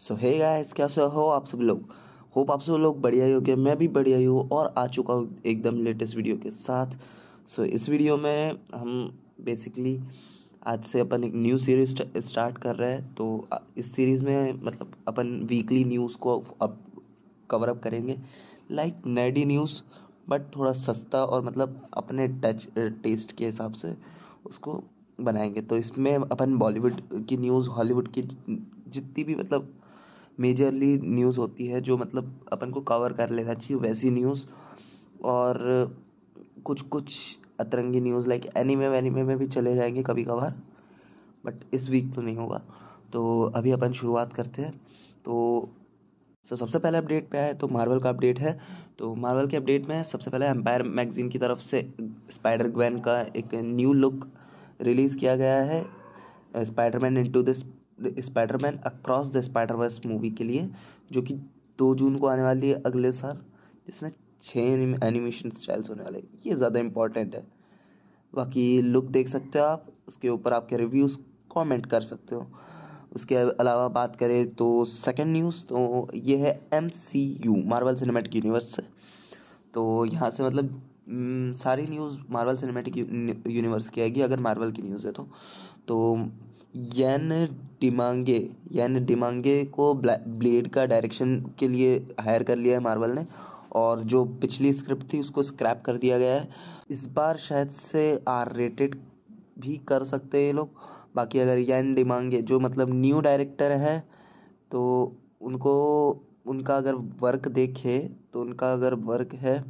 सो hey guys कैसे हो आप सब लोग होप आप सब लोग बढ़िया ही हो गया मैं भी बढ़िया ही हूँ और आ चुका हूँ एकदम लेटेस्ट वीडियो के साथ सो so, इस वीडियो में हम बेसिकली आज से अपन एक न्यू सीरीज स्टार्ट कर रहे हैं तो इस सीरीज़ में मतलब अपन वीकली न्यूज़ को अब कवर अप करेंगे लाइक नेडी नैडी न्यूज़ बट थोड़ा सस्ता और मतलब अपने टच टेस्ट के हिसाब से उसको बनाएंगे तो इसमें अपन बॉलीवुड की न्यूज़ हॉलीवुड की जितनी भी मतलब मेजरली न्यूज़ होती है जो मतलब अपन को कवर कर लेना चाहिए वैसी न्यूज़ और कुछ कुछ अतरंगी न्यूज़ लाइक एनीमे वैनीमे में भी चले जाएंगे कभी कभार बट इस वीक तो नहीं होगा तो अभी अपन शुरुआत करते हैं तो सो सबसे पहले अपडेट पे आए तो मार्वल का अपडेट है तो मार्वल के अपडेट में सबसे पहले एम्पायर मैगजीन की तरफ से स्पाइडर ग्वैन का एक न्यू लुक रिलीज़ किया गया है Spiderman into the Spiderman across the Spiderverse movie के लिए जो कि दो जून को आने वाली है अगले साल जिसमें छः एनिमेशन स्टाइल्स होने वाले ये ज़्यादा इम्पॉर्टेंट है बाकी लुक देख सकते हो आप उसके ऊपर आपके रिव्यूज़ कमेंट कर सकते हो उसके अलावा बात करें तो सेकंड न्यूज़ तो ये है M C U Marvel cinematic universe से तो यहाँ से मतलब सारी न्यूज़ मार्वल सिनेमेटिक यूनिवर्स की आएगी अगर मार्वल की न्यूज़ है तो तो यन डिमांगे यन डिमांगे को ब्लेड का डायरेक्शन के लिए हायर कर लिया है मार्वल ने और जो पिछली स्क्रिप्ट थी उसको स्क्रैप कर दिया गया है इस बार शायद से आर रेटेड भी कर सकते हैं ये लोग बाकी अगर यन डिमांगे जो मतलब न्यू डायरेक्टर है तो उनको उनका अगर वर्क देखे तो उनका अगर वर्क है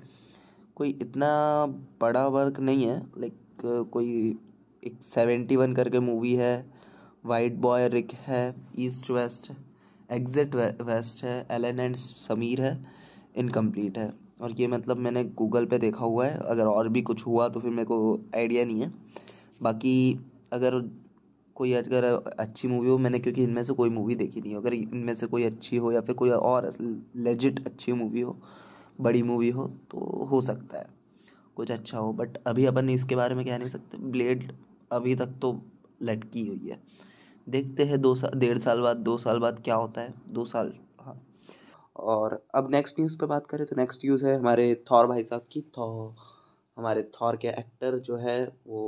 कोई इतना बड़ा वर्क नहीं है लाइक कोई एक सेवेंटी वन करके मूवी है वाइट बॉय रिक है ईस्ट वेस्ट एग्जिट वेस्ट है एलन एंड समीर है इनकम्प्लीट है और ये मतलब मैंने गूगल पे देखा हुआ है अगर और भी कुछ हुआ तो फिर मेरे को आइडिया नहीं है बाकी अगर कोई अगर अच्छी मूवी हो मैंने क्योंकि इनमें से कोई मूवी देखी नहीं हो अगर इनमें से कोई अच्छी हो या फिर कोई और लेजिट अच्छी मूवी हो बड़ी मूवी हो तो हो सकता है कुछ अच्छा हो बट अभी अपन इसके बारे में कह नहीं सकते ब्लेड अभी तक तो लटकी हुई है देखते हैं दो साल डेढ़ साल बाद दो साल बाद क्या होता है दो साल हाँ और अब नेक्स्ट न्यूज़ पे बात करें तो नेक्स्ट न्यूज़ है हमारे थॉर भाई साहब की थौ तो हमारे थॉर के एक्टर जो है वो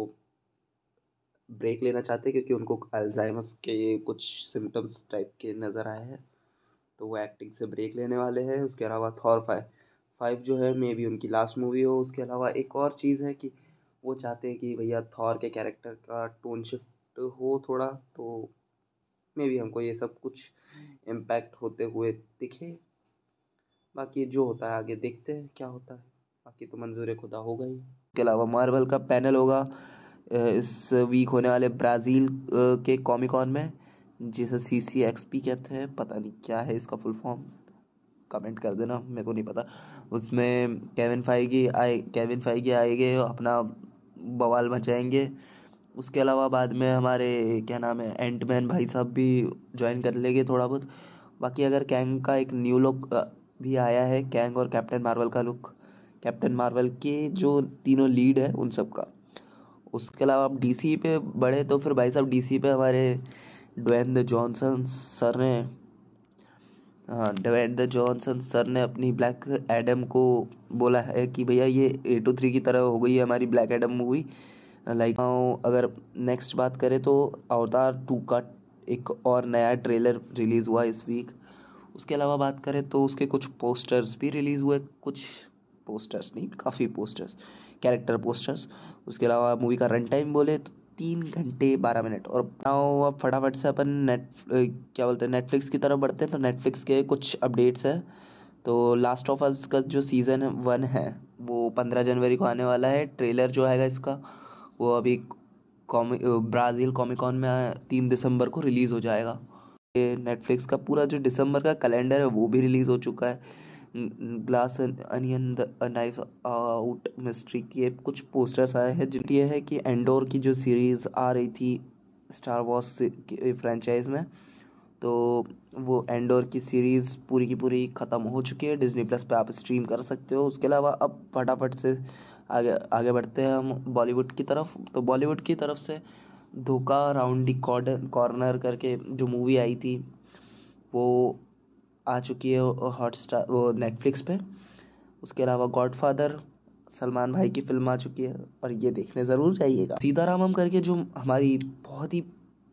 ब्रेक लेना चाहते हैं क्योंकि उनको अल्जाइमस के कुछ सिम्टम्स टाइप के नज़र आए हैं तो वो एक्टिंग से ब्रेक लेने वाले हैं उसके अलावा थॉर फाइव फाइव जो है मे बी उनकी लास्ट मूवी हो उसके अलावा एक और चीज़ है कि वो चाहते हैं कि भैया थॉर के कैरेक्टर का टोन शिफ्ट हो थोड़ा तो मे बी हमको ये सब कुछ इम्पैक्ट होते हुए दिखे बाकी जो होता है आगे देखते हैं क्या होता है बाकी तो मंजूर खुदा होगा ही इसके अलावा मार्वल का पैनल होगा इस वीक होने वाले ब्राज़ील के कॉमिकॉन में जिसे सी सी एक्स पी कहते हैं पता नहीं क्या है इसका फुल फॉर्म कमेंट कर देना मेरे को नहीं पता उसमें केविन फाइगी आए केविन फाइगी आएंगे अपना बवाल मचाएंगे उसके अलावा बाद में हमारे क्या नाम है एंटमैन भाई साहब भी ज्वाइन कर लेंगे थोड़ा बहुत बाकी अगर कैंग का एक न्यू लुक भी आया है कैंग और कैप्टन मार्वल का लुक कैप्टन मार्वल के जो तीनों लीड है उन सब का उसके अलावा आप डीसी पे बढ़े तो फिर भाई साहब डीसी पे हमारे ड्वेन जॉनसन सर ने हाँ द जॉनसन सर ने अपनी ब्लैक एडम को बोला है कि भैया ये ए टू थ्री की तरह हो गई है हमारी ब्लैक एडम मूवी लाइक अगर नेक्स्ट बात करें तो अवतार टू का एक और नया ट्रेलर रिलीज़ हुआ इस वीक उसके अलावा बात करें तो उसके कुछ पोस्टर्स भी रिलीज़ हुए कुछ पोस्टर्स नहीं काफ़ी पोस्टर्स कैरेक्टर पोस्टर्स उसके अलावा मूवी का रन टाइम बोले तो तीन घंटे बारह मिनट और अब फटाफट से अपन नेट क्या बोलते हैं नेटफ्लिक्स की तरफ बढ़ते हैं तो नेटफ्लिक्स के कुछ अपडेट्स हैं तो लास्ट ऑफ अस का जो सीज़न वन है वो पंद्रह जनवरी को आने वाला है ट्रेलर जो आएगा इसका वो अभी कॉमी ब्राज़ील कॉमिकॉन में तीन दिसंबर को रिलीज़ हो जाएगा नेटफ्लिक्स का पूरा जो दिसंबर का कैलेंडर है वो भी रिलीज़ हो चुका है Glass Onion knife out mystery के कुछ पोस्टर्स आए हैं जो ये है कि एंडोर की जो सीरीज़ आ रही थी स्टार वॉर्स फ्रेंचाइज में तो वो एंडोर की सीरीज़ पूरी की पूरी ख़त्म हो चुकी है डिज्नी प्लस पे आप स्ट्रीम कर सकते हो उसके अलावा अब फटाफट से आगे आगे बढ़ते हैं हम बॉलीवुड की तरफ तो बॉलीवुड की तरफ से धोखा राउंड दी कॉर्नर करके जो मूवी आई थी वो आ चुकी है हॉटस्टार वो नेटफ्लिक्स पे उसके अलावा गॉडफादर सलमान भाई की फिल्म आ चुकी है और ये देखने ज़रूर जाइएगा हम करके जो हमारी बहुत ही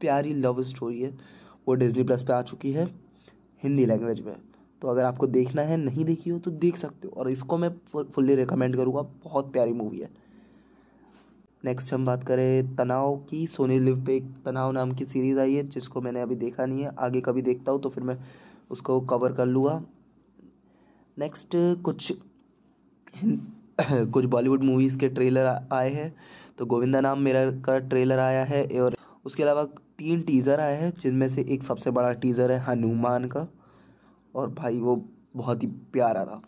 प्यारी लव स्टोरी है वो डिज़नी प्लस पे आ चुकी है हिंदी लैंग्वेज में तो अगर आपको देखना है नहीं देखी हो तो देख सकते हो और इसको मैं फुल्ली रिकमेंड करूँगा बहुत प्यारी मूवी है नेक्स्ट हम बात करें तनाव की सोनी लिव पे एक तनाव नाम की सीरीज़ आई है जिसको मैंने अभी देखा नहीं है आगे कभी देखता हूँ तो फिर मैं उसको कवर कर लूँगा नेक्स्ट कुछ कुछ बॉलीवुड मूवीज़ के ट्रेलर आए हैं तो गोविंदा नाम मेरा का ट्रेलर आया है और उसके अलावा तीन टीज़र आए हैं जिनमें से एक सबसे बड़ा टीज़र है हनुमान का और भाई वो बहुत ही प्यारा था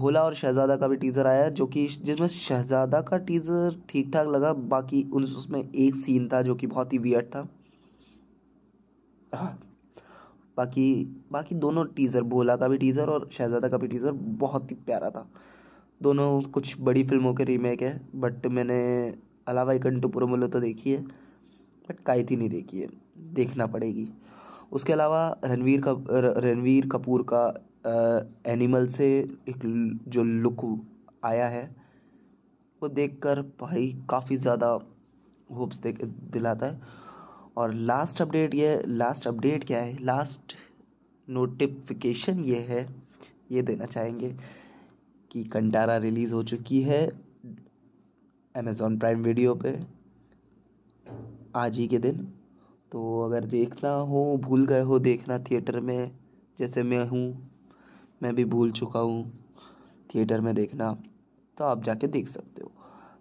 भोला और शहज़ादा का भी टीज़र आया जो कि जिसमें शहज़ादा का टीज़र ठीक ठाक लगा बाकी उन उसमें एक सीन था जो कि बहुत ही वियर्ड था हाँ बाकी बाकी दोनों टीज़र भोला का भी टीज़र और शहज़ादा का भी टीज़र बहुत ही प्यारा था दोनों कुछ बड़ी फिल्मों के रीमेक है बट मैंने अलावा एक अंटूपुरमुलो तो देखी है बट कायती नहीं देखी है देखना पड़ेगी उसके अलावा रणवीर का रणवीर कपूर का आ, एनिमल से एक जो लुक आया है वो देखकर भाई काफ़ी ज़्यादा होप्स दे दिलाता है और लास्ट अपडेट ये लास्ट अपडेट क्या है लास्ट नोटिफिकेशन ये है ये देना चाहेंगे कि कंटारा रिलीज़ हो चुकी है अमेज़ॉन प्राइम वीडियो पे आज ही के दिन तो अगर देखना हो भूल गए हो देखना थिएटर में जैसे मैं हूँ मैं भी भूल चुका हूँ थिएटर में देखना तो आप जाके देख सकते हो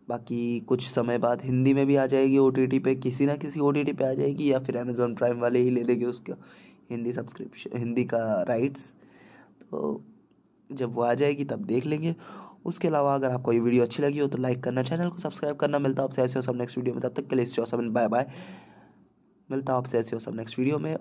बाकी कुछ समय बाद हिंदी में भी आ जाएगी ओ टी टी पे किसी ना किसी ओ टी टी पे आ जाएगी या फिर अमेज़ोन प्राइम वाले ही ले लेंगे उसका हिंदी सब्सक्रिप्शन हिंदी का राइट्स तो जब वो आ जाएगी तब देख लेंगे उसके अलावा अगर आपको ये वीडियो अच्छी लगी हो तो लाइक करना चैनल को सब्सक्राइब करना मिलता है आपसे ऐसे हो सब नेक्स्ट वीडियो में तब तक के लिए बाय बाय मिलता है आपसे ऐसे हो सब नेक्स्ट वीडियो में